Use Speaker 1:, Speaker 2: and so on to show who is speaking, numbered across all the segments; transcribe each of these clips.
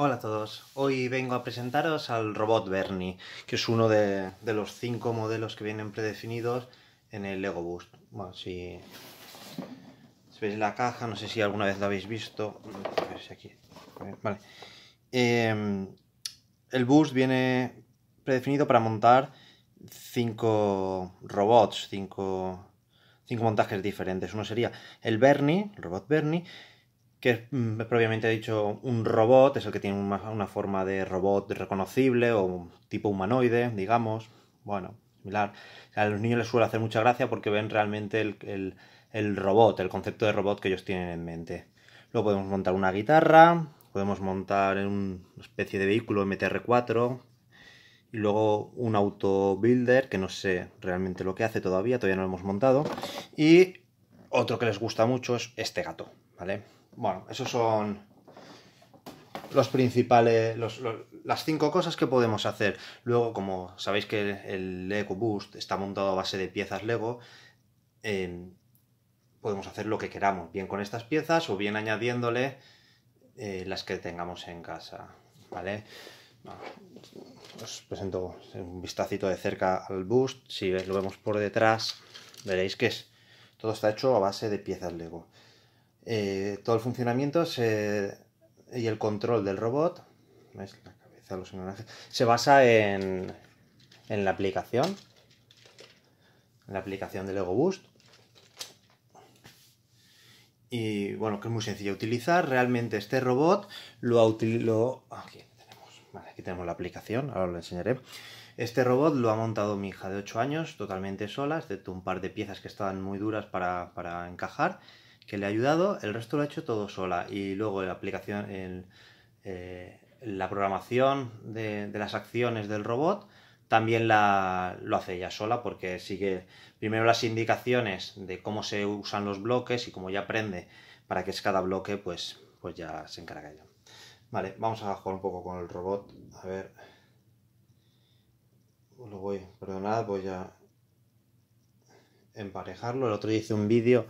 Speaker 1: Hola a todos, hoy vengo a presentaros al robot Bernie, que es uno de, los cinco modelos que vienen predefinidos en el Lego Boost. Bueno, si, veis la caja, no sé si alguna vez lo habéis visto, em, el Boost viene predefinido para montar cinco robots, cinco, cinco montajes diferentes. Uno sería el Bernie, el robot Bernie, que es mm, previamente dicho un robot, es el que tiene una, forma de robot reconocible o tipo humanoide, digamos. Bueno, similar. a los niños les suele hacer mucha gracia porque ven realmente el, el robot, el concepto de robot que ellos tienen en mente. Luego podemos montar una guitarra, podemos montar una especie de vehículo MTR4 y luego un auto builder que no sé realmente lo que hace todavía, todavía no lo hemos montado. Y otro que les gusta mucho es este gato, ¿vale? Bueno, esos son los principales, las cinco cosas que podemos hacer. Luego, como sabéis que el Lego Boost está montado a base de piezas Lego, em, podemos hacer lo que queramos, bien con estas piezas o bien añadiéndole eh, las que tengamos en casa, ¿vale? os presento un vistacito de cerca al boost, si lo vemos por detrás veréis que todo está hecho a base de piezas Lego. Eh, todo el funcionamiento y el control del robot, se basa en, la aplicación, la aplicación de Lego Boost. Y bueno, que es muy sencillo de utilizar. Realmente este robot lo, aquí, tenemos, la aplicación, ahora lo enseñaré. Este robot lo ha montado mi hija de 8 años, totalmente sola, excepto un par de piezas que estaban muy duras para encajar que le ha ayudado, el resto lo ha hecho todo sola. Y luego la aplicación, eh, la programación de, las acciones del robot también lo hace ella sola porque sigue primero las indicaciones de cómo se usan los bloques y cómo ya aprende para que es cada bloque, pues, pues ya se encarga ella. Vale, vamos a jugar un poco con el robot. A ver. Lo voy, perdonad, voy a emparejarlo. El otro día hice un vídeo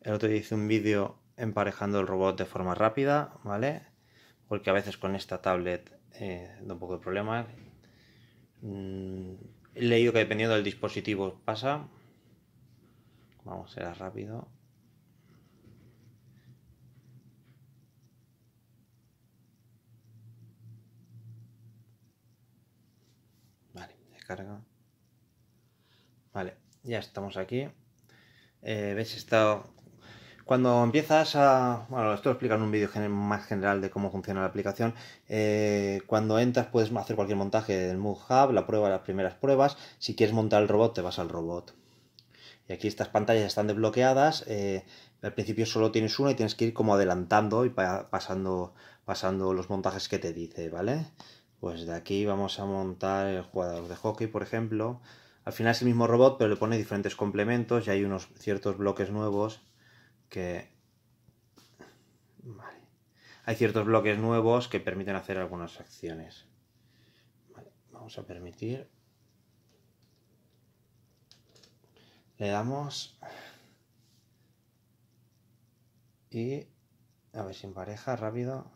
Speaker 1: el otro día hice un vídeo emparejando el robot de forma rápida, ¿vale? Porque a veces con esta tablet eh, da un poco de problemas mm, he leído que dependiendo del dispositivo pasa. Vamos, será rápido. Vale, descarga. Vale, ya estamos aquí. veis, eh, ¿Ves? estado cuando empiezas a... Bueno, esto lo explica en un vídeo más general de cómo funciona la aplicación. Eh, cuando entras puedes hacer cualquier montaje del mood Hub, la prueba, las primeras pruebas. Si quieres montar el robot, te vas al robot. Y aquí estas pantallas están desbloqueadas. Eh, al principio solo tienes una y tienes que ir como adelantando y pasando, pasando los montajes que te dice, ¿vale? Pues de aquí vamos a montar el jugador de hockey, por ejemplo. Al final es el mismo robot, pero le pone diferentes complementos y hay unos ciertos bloques nuevos que... Hay ciertos bloques nuevos que permiten hacer algunas acciones. Vamos a permitir. Le damos... Y... A ver, sin pareja, rápido.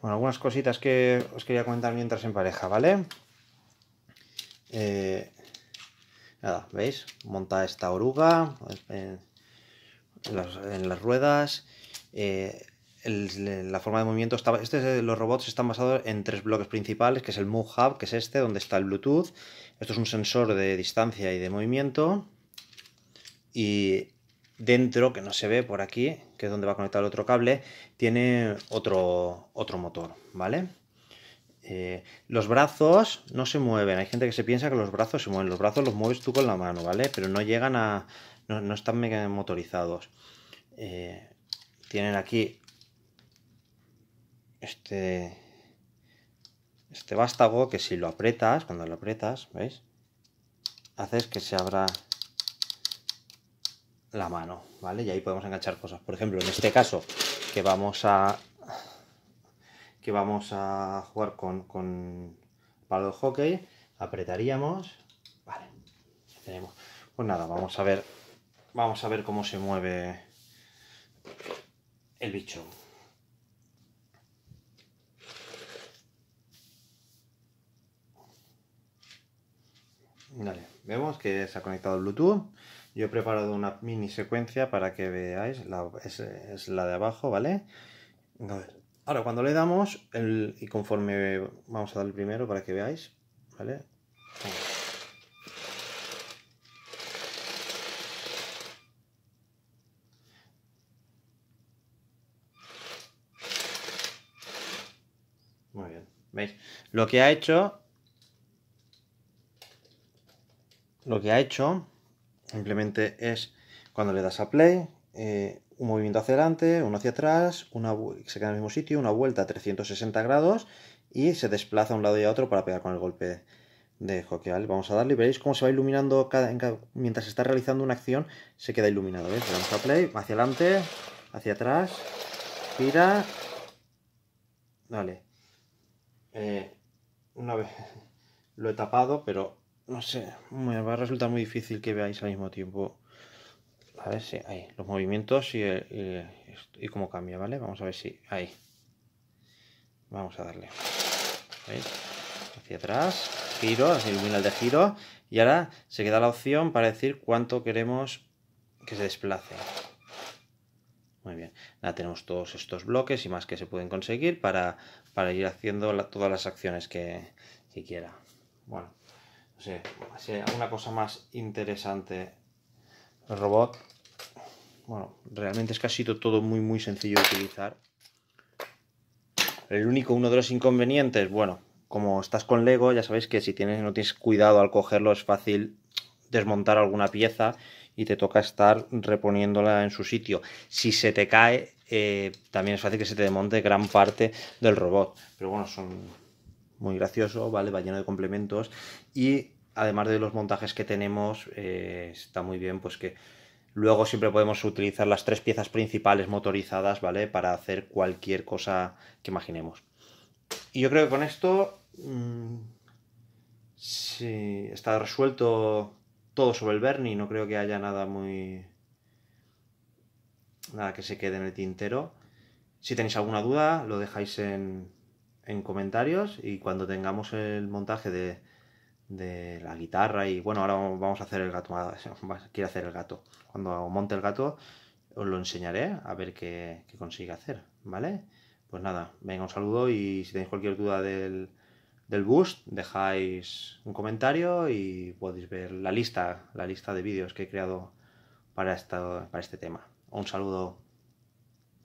Speaker 1: Bueno, algunas cositas que os quería comentar mientras en pareja, ¿vale? Eh, ¿veis? Monta esta oruga pues, en, las, ruedas. Eh, la forma de movimiento Este, los robots están basados en tres bloques principales, que es el Move Hub, que es este, donde está el Bluetooth. Esto es un sensor de distancia y de movimiento. Y dentro, que no se ve por aquí, que es donde va a conectar el otro cable, tiene otro, otro motor, ¿vale? Eh, los brazos no se mueven. Hay gente que se piensa que los brazos se mueven. Los brazos los mueves tú con la mano, ¿vale? Pero no llegan a... no, están motorizados. Eh, tienen aquí este... Este vástago que si lo apretas, cuando lo apretas, ¿veis? Haces que se abra la mano, ¿vale? Y ahí podemos enganchar cosas. Por ejemplo, en este caso, que vamos a vamos a jugar con, con palo de hockey, apretaríamos, vale, tenemos. Pues nada, vamos a ver, vamos a ver cómo se mueve el bicho. Vale, vemos que se ha conectado el Bluetooth. Yo he preparado una mini secuencia para que veáis, la, es, la de abajo, ¿vale? Ahora, cuando le damos, el, y conforme vamos a dar el primero para que veáis, ¿vale? Muy bien, ¿veis? Lo que ha hecho, lo que ha hecho, simplemente es cuando le das a play, eh, un movimiento hacia adelante, uno hacia atrás, una, se queda en el mismo sitio, una vuelta a 360 grados y se desplaza a un lado y a otro para pegar con el golpe de hockey. Vamos a darle y veréis cómo se va iluminando cada, mientras se está realizando una acción, se queda iluminado. ¿ves? a play, hacia adelante, hacia atrás, gira. Vale. Eh, una vez lo he tapado, pero no sé, me va a resultar muy difícil que veáis al mismo tiempo a ver si ahí, los movimientos y, cómo cambia, ¿vale? Vamos a ver si ahí. Vamos a darle. Hacia atrás, giro, así el de giro. Y ahora se queda la opción para decir cuánto queremos que se desplace. Muy bien. Ahora tenemos todos estos bloques y más que se pueden conseguir para, ir haciendo todas las acciones que, que quiera. Bueno, no sé, si alguna cosa más interesante el robot. Bueno, realmente es casi todo muy, muy sencillo de utilizar. El único, uno de los inconvenientes, bueno, como estás con Lego, ya sabéis que si tienes, no tienes cuidado al cogerlo es fácil desmontar alguna pieza y te toca estar reponiéndola en su sitio. Si se te cae, eh, también es fácil que se te desmonte gran parte del robot. Pero bueno, son muy graciosos, ¿vale? Va lleno de complementos y además de los montajes que tenemos, eh, está muy bien, pues que luego siempre podemos utilizar las tres piezas principales motorizadas, ¿vale? Para hacer cualquier cosa que imaginemos. Y yo creo que con esto mm, está resuelto todo sobre el Bernie, no creo que haya nada muy... nada que se quede en el tintero. Si tenéis alguna duda, lo dejáis en, en comentarios y cuando tengamos el montaje de, de la guitarra y bueno, ahora vamos a hacer el gato, Quiero hacer el gato. Cuando monte el gato os lo enseñaré a ver qué, consigue hacer, ¿vale? Pues nada, venga, un saludo y si tenéis cualquier duda del, del boost, dejáis un comentario y podéis ver la lista, la lista de vídeos que he creado para, para este tema. Un saludo.